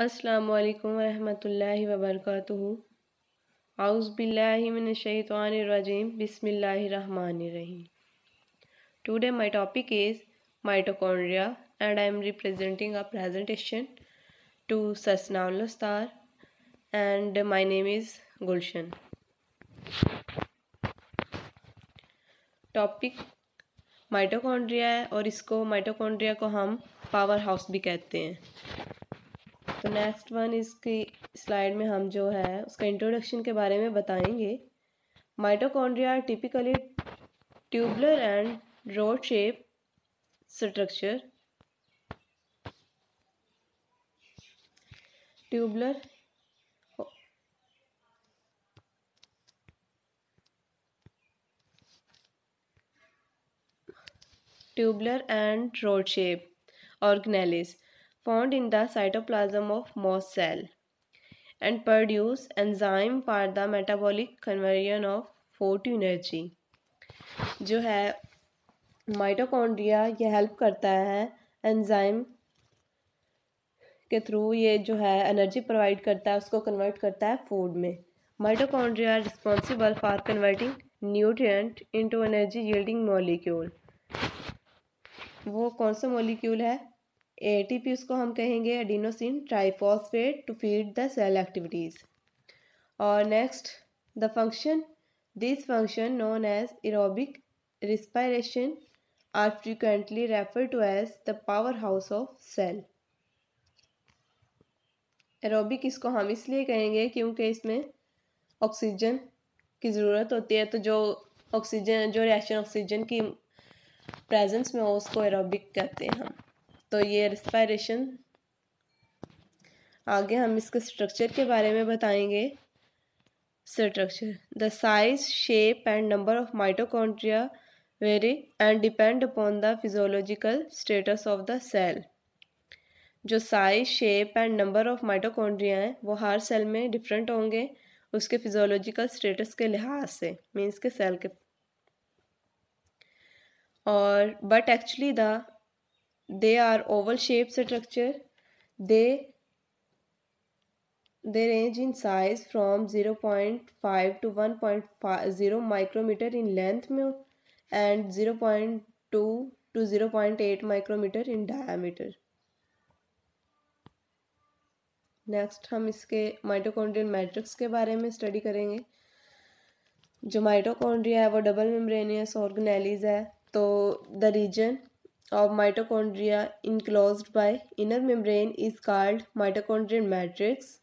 अस्सलाम वालेकुम रहमतुल्लाहि व बरकातुहू आउज़बिल्लाहिमिनशैतानिर्रजीम बिस्मिल्लाहिर्रहमानिर्रहीम Today my topic is mitochondria and I am representing a presentation to Sasnaul Star and my name is Gulshan. Topic mitochondria है और इसको माइटोकॉन्ड्रिया को हम पावर हाउस भी कहते हैं तो नेक्स्ट वन इसकी स्लाइड में हम जो है उसका इंट्रोडक्शन के बारे में बताएंगे mitochondria typically tubular and rod shape structure tubular tubular and rod shape organelles found in the cytoplasm of moss cell and produce enzyme for the metabolic conversion of food to energy जो है mitochondria ये help करता है enzyme के through ये जो है energy provide करता है उसको कन्वर्ट करता है फूड में mitochondria responsible for converting nutrient into energy yielding molecule वो कौन सा मॉलिक्यूल है ए उसको हम कहेंगे adenosine triphosphate to feed the cell activities और next the function this function known as aerobic or frequently refer to as the power house of cell aerobic इसको हम इसलिए कहेंगे क्योंकि इसमें ऑक्सीजन की ज़रूरत होती है तो जो ऑक्सीजन जो रिएक्शन ऑक्सीजन की प्रेजेंस में हो उसको एरोबिक कहते हैं हम तो ये रिस्पायरेशन आगे हम इसके स्ट्रक्चर के बारे में बताएंगे structure the size shape and number of mitochondria vary and depend upon the physiological status of the cell जो size shape and number of mitochondria हैं वो हर सेल में डिफरेंट होंगे उसके फिजोलॉजिकल स्टेटस के लिहाज से मीन्स के सेल के और but actually the they are oval shaped structure they they range in size from 0.5 to 1.50 micrometer in length and 0.2 to 0.8 micrometer in diameter next हम इसके माइटोकॉन्ड्रियल मैट्रिक्स के बारे में स्टडी करेंगे जो माइटोकॉन्ड्रिया है वो डबल मेम्ब्रेनियस ऑर्गेनेलीज है तो the region of mitochondria enclosed by inner membrane is called mitochondrial matrix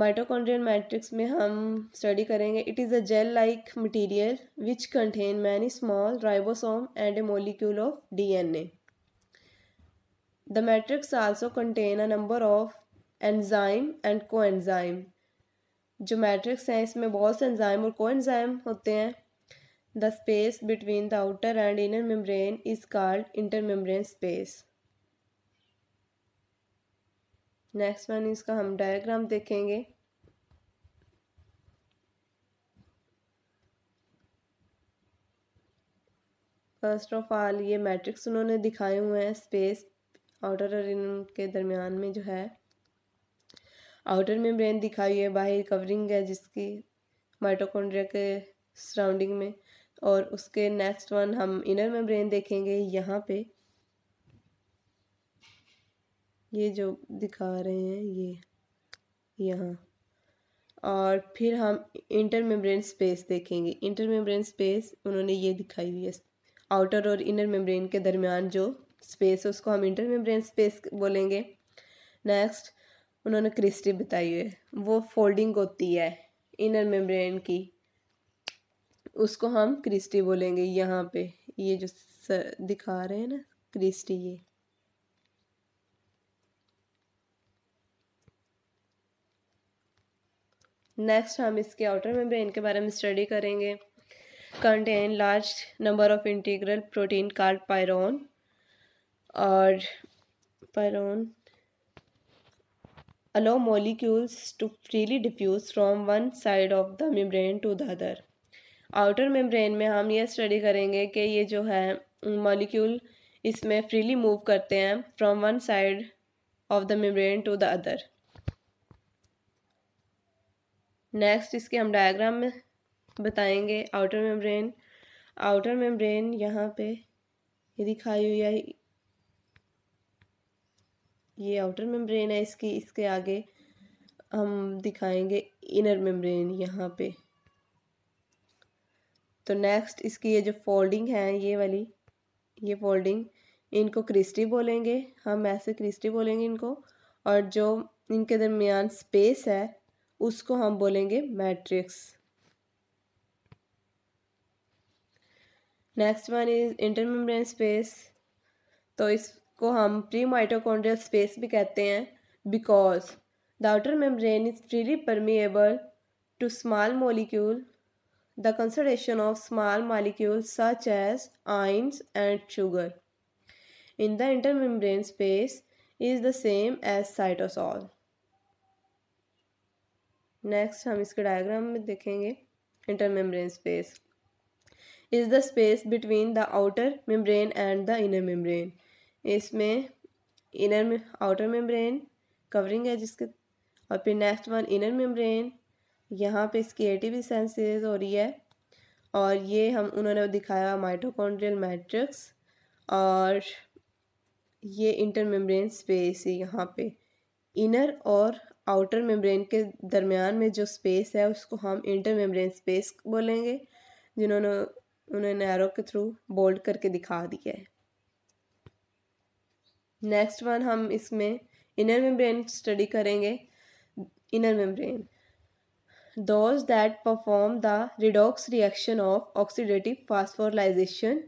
mitochondrial matrix में हम स्टडी करेंगे it is a gel like material which contain many small ribosome and a molecule of D N A the matrix also contain a number of enzyme and coenzyme जो matrix हैं इसमें बहुत से enzyme और coenzyme होते हैं the space between the outer and inner membrane is called inter membrane space next one इसका हम डायग्राम देखेंगे फर्स्ट ऑफ ऑल ये मैट्रिक्स उन्होंने दिखाए हुए हैं स्पेस आउटर और इन के दरमियान में जो है आउटर मेम्ब्रेन दिखाई है बाहर कवरिंग है जिसकी माइटोकॉन्ड्रिया के सराउंडिंग में और उसके नेक्स्ट वन हम इनर मेम्ब्रेन देखेंगे यहाँ पे ये जो दिखा रहे हैं ये यहाँ और फिर हम इंटर मेम्ब्रेन स्पेस देखेंगे इंटर मेम्ब्रेन स्पेस उन्होंने ये दिखाई हुई है आउटर और इनर मेम्ब्रेन के दरमियान जो स्पेस है उसको हम इंटर मेम्ब्रेन स्पेस बोलेंगे नेक्स्ट उन्होंने क्रिस्टी बताई है वो फोल्डिंग होती है इनर मेम्ब्रेन की उसको हम क्रिस्टी बोलेंगे यहाँ पे ये जो दिखा रहे हैं ना क्रिस्टी ये नेक्स्ट हम इसके आउटर मेम्ब्रेन के बारे में स्टडी करेंगे contain large number of integral protein called porin और porin allow molecules to freely diffuse from one side of the membrane to the other outer membrane में हम ये स्टडी करेंगे कि ये जो है मॉलिक्यूल इसमें फ्रीली मूव करते हैं from one side of the membrane to the other next इसके हम डायग्राम में बताएंगे आउटर मेम्ब्रेन आउटर मेम्ब्रेन यहाँ पे ये दिखाई हुई है ये आउटर मेम्ब्रेन है इसकी इसके आगे हम दिखाएंगे इनर मेम्ब्रेन यहाँ पे तो नेक्स्ट इसकी ये जो फोल्डिंग है ये वाली ये फोल्डिंग इनको क्रिस्टी बोलेंगे हम ऐसे क्रिस्टी बोलेंगे इनको और जो इनके दरमियान स्पेस है उसको हम बोलेंगे matrix next one is intermembrane space तो इसको हम प्री माइटोकॉन्ड्रियल स्पेस भी कहते हैं because the outer membrane is freely permeable to small molecule the consideration of small molecule such as ions and sugar in the intermembrane space is the same as cytosol next हम इसके diagram में देखेंगे intermembrane space is the space between the outer membrane and the inner membrane इसमें inner outer membrane covering है जिसके और फिर next one inner membrane यहाँ पे इसकी सेंस सेंसेज हो रही है और ये हम उन्होंने दिखाया माइटोकॉन्ड्रियल मैट्रिक्स और ये इंटर मेम्ब्रेन स्पेस है यहाँ पे इनर और आउटर मेम्ब्रेन के दरमियान में जो स्पेस है उसको हम इंटर मेम्ब्रेन स्पेस बोलेंगे जिन्होंने उन्होंने एरो के थ्रू बोल्ड करके दिखा दिया है नेक्स्ट वन हम इसमें इनर मेम्ब्रेन स्टडी करेंगे inner membrane those that perform the redox reaction of oxidative phosphorylation,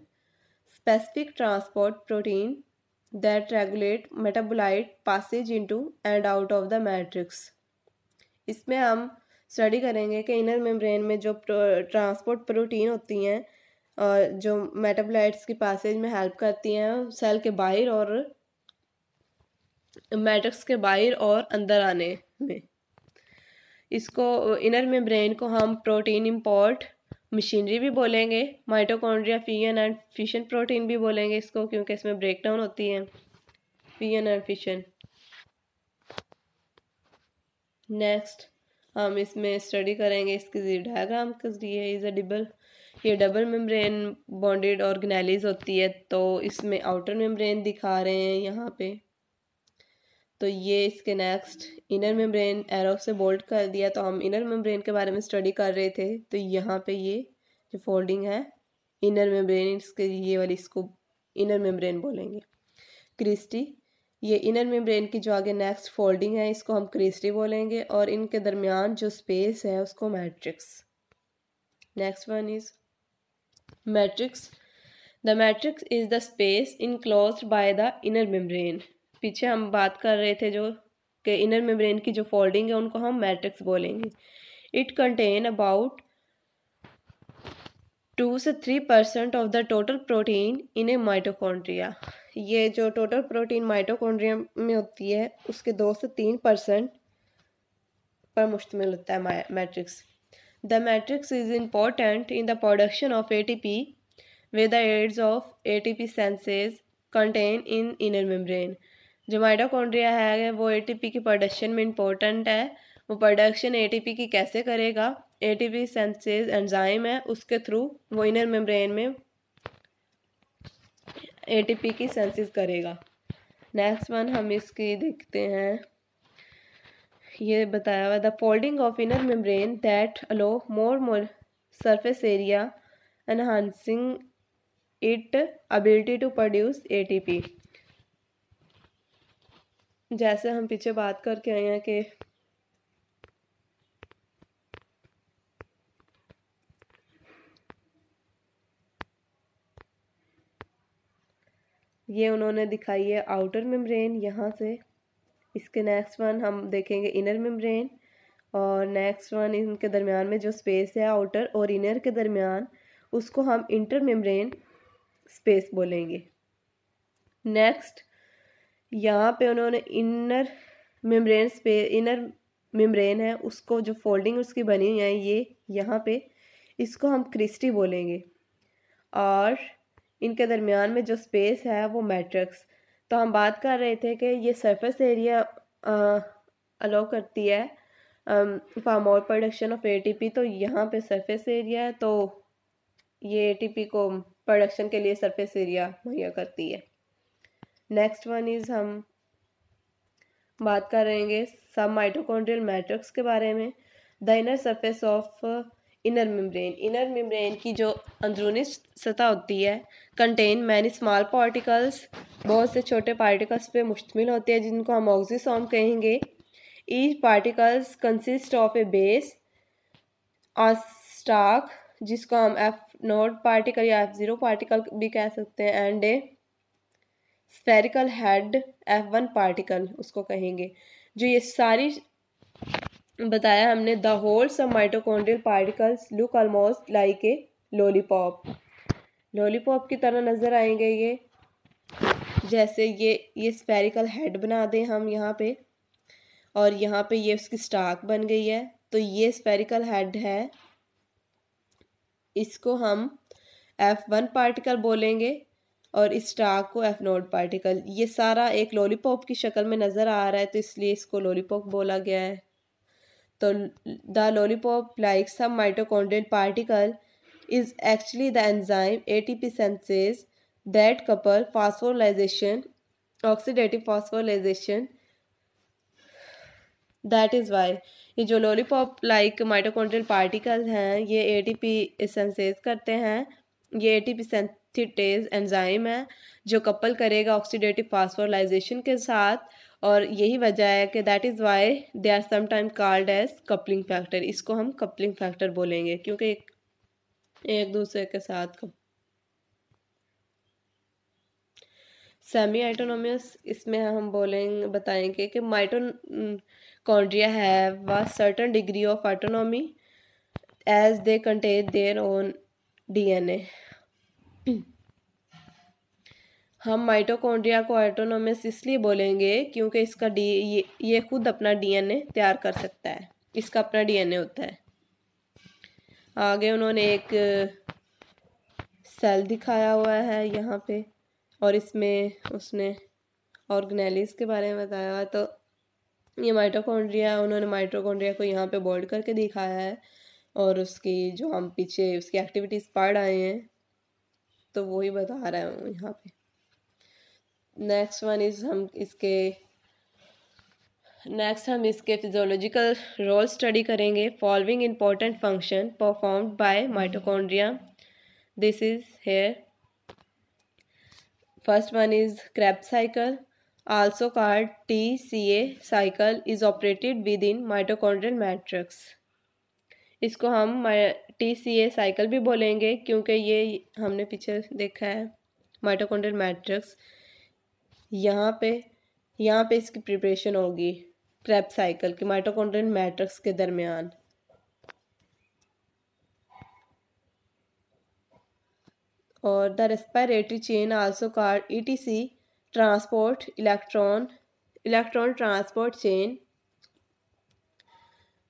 specific transport protein that regulate metabolite passage into and out of the matrix. इसमें हम study करेंगे कि इनर मेम्ब्रेन में जो transport protein होती हैं और जो मेटाबोलाइट्स की पासेज में हेल्प करती हैं सेल के बाहर और मैट्रिक्स के बाहर और अंदर आने में इसको इनर मेम्ब्रेन को हम प्रोटीन इम्पोर्ट मशीनरी भी बोलेंगे mitochondria fusion and fission protein भी बोलेंगे इसको क्योंकि इसमें ब्रेक डाउन होती है फीएन एंड फिशन नेक्स्ट हम इसमें स्टडी करेंगे जी डायग्राम के इज़ अ डिबल ये डबल मेम्ब्रेन बॉन्डेड ऑर्गेनाइलिज होती है तो इसमें आउटर मेम्ब्रेन दिखा रहे हैं यहाँ पे तो ये इसके नेक्स्ट इनर मेम्ब्रेन एरो से बोल्ड कर दिया तो हम इनर मेम्ब्रेन के बारे में स्टडी कर रहे थे तो यहाँ पे ये जो फोल्डिंग है इनर मेम्ब्रेन इसके ये वाली इसको इनर मेम्ब्रेन बोलेंगे क्रिस्टी ये इनर मेम्ब्रेन की जो आगे नेक्स्ट फोल्डिंग है इसको हम क्रिस्टी बोलेंगे और इनके दरमियान जो स्पेस है उसको matrix next one is matrix the matrix is the space enclose by the inner membrane पीछे हम बात कर रहे थे जो के इनर मेम्ब्रेन की जो फोल्डिंग है उनको हम मैट्रिक्स बोलेंगे इट कंटेन अबाउट टू से three percent of the total protein in a mitochondria ये जो टोटल प्रोटीन माइटोकॉन्ड्रिया में होती है उसके दो से तीन परसेंट पर मुश्तमिल होता है matrix the matrix is important in the production of A T P with the aids of A T P synthase contain in inner membrane जो माइटोकॉन्ड्रिया है वो एटीपी की प्रोडक्शन में इम्पोर्टेंट है वो प्रोडक्शन एटीपी की कैसे करेगा एटीपी सेंसेस एंजाइम है उसके थ्रू वो इनर मेम्ब्रेन में एटीपी की सेंसेस करेगा नेक्स्ट वन हम इसकी देखते हैं ये बताया हुआ the folding of inner membrane that allow more more surface area enhancing it ability to produce ATP जैसे हम पीछे बात करके आए हैं कि ये उन्होंने दिखाई है आउटर मेम्ब्रेन यहाँ से इसके नेक्स्ट वन हम देखेंगे इनर मेम्ब्रेन और नेक्स्ट वन इनके दरमियान में जो स्पेस है आउटर और इनर के दरमियान उसको हम इंटर मेम्ब्रेन स्पेस बोलेंगे नेक्स्ट यहाँ पे उन्होंने इनर मेम्ब्रेन पे इनर मेम्ब्रेन है उसको जो फोल्डिंग उसकी बनी हुई है ये यहाँ पे इसको हम क्रिस्टी बोलेंगे और इनके दरमियान में जो स्पेस है वो मैट्रिक्स तो हम बात कर रहे थे कि ये सरफेस एरिया अलाउ करती है for more production of ATP तो यहाँ पे सरफेस एरिया है तो ये एटीपी को प्रोडक्शन के लिए सरफेस एरिया मुहैया करती है नेक्स्ट वन इज़ हम बात करेंगे सब माइटोकॉन्ड्रियल मैट्रिक्स के बारे में the inner surface of inner membrane inner membrane की जो अंदरूनी सतह होती है कंटेन मैनी स्मॉल पार्टिकल्स बहुत से छोटे पार्टिकल्स पे मुश्तमिल होते हैं जिनको हम ऑक्सीसोम कहेंगे each particles consist of a base और स्टाक जिसको हम एफ नोट पार्टिकल या एफ ज़ीरो पार्टिकल भी कह सकते हैं and a spherical head F one particle उसको कहेंगे जो ये सारी बताया हमने the holes of mitochondrial particles look almost like a lollipop lollipop की तरह नज़र आएंगे ये जैसे ये ये स्फेरिकल हेड बना दें हम यहाँ पे और यहाँ पे ये उसकी स्टाक बन गई है तो ये स्फेरिकल हेड है इसको हम एफ वन पार्टिकल बोलेंगे और इस स्टार को एफ नोट पार्टिकल ये सारा एक लॉलीपॉप की शक्ल में नज़र आ रहा है तो इसलिए इसको लॉलीपॉप बोला गया है तो the lollipop like some mitochondrial particle is actually the enzyme P synthase that couple phosphorylation oxidative phosphorylation that is why ये जो लॉलीपॉप लाइक माइटोकॉन्ड्रियल पार्टिकल हैं ये ए टी पी सेंसेज करते हैं ये A T synthase oxidase enzyme है जो couple करेगा ऑक्सीडेटिव फास्फोलाइजेशन के साथ और यही वजह है कि that is why they are sometime called as coupling factor इसको हम कपलिंग फैक्टर बोलेंगे क्योंकि एक, एक दूसरे के साथ सेमी आइटोनोमियस इसमें हम बोलेंगे बताएंगे कि माइटोकॉन्ड्रिया है a certain degree of autonomy as they contain their own DNA हम माइटोकॉन्ड्रिया को ऑटोनोमस इसलिए बोलेंगे क्योंकि इसका डी ये ये खुद अपना डीएनए तैयार कर सकता है इसका अपना डीएनए होता है आगे उन्होंने एक सेल दिखाया हुआ है यहाँ पे और इसमें उसने ऑर्गेनाइलिस के बारे में बताया तो ये माइटोकॉन्ड्रिया उन्होंने माइटोकॉन्ड्रिया को यहाँ पे बोल्ड करके दिखाया है और उसकी जो हम पीछे उसकी एक्टिविटीज़ पढ़ आए हैं तो वही बता रहा हूँ यहाँ पे नेक्स्ट वन इज़ हम इसके नेक्स्ट हम इसके फिजोलॉजिकल रोल स्टडी करेंगे following important function perform by mitochondria this is here first one is Krebs cycle also called T C A cycle is operated within mitochondrial matrix इसको हम T C A cycle भी बोलेंगे क्योंकि ये हमने पीछे देखा है माइटोकॉन्ड्रियल मैट्रिक्स यहाँ पे यहाँ पे इसकी प्रिपरेशन होगी क्रेप साइकिल की माइटोकॉन्ड्रियल मैट्रिक्स के दरमियान और the respiratory chain also called ETC transport electron electron transport chain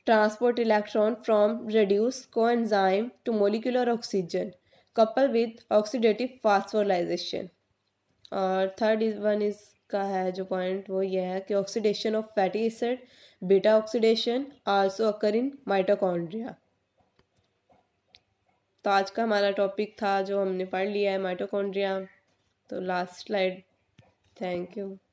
transport electron from reduced coenzyme to molecular oxygen coupled with oxidative phosphorylation और थर्ड इज वन इज का है जो point वो ये है कि oxidation of fatty acid beta oxidation also occur in mitochondria तो आज का हमारा टॉपिक था जो हमने पढ़ लिया है माइटोकॉन्ड्रिया तो लास्ट स्लाइड थैंक यू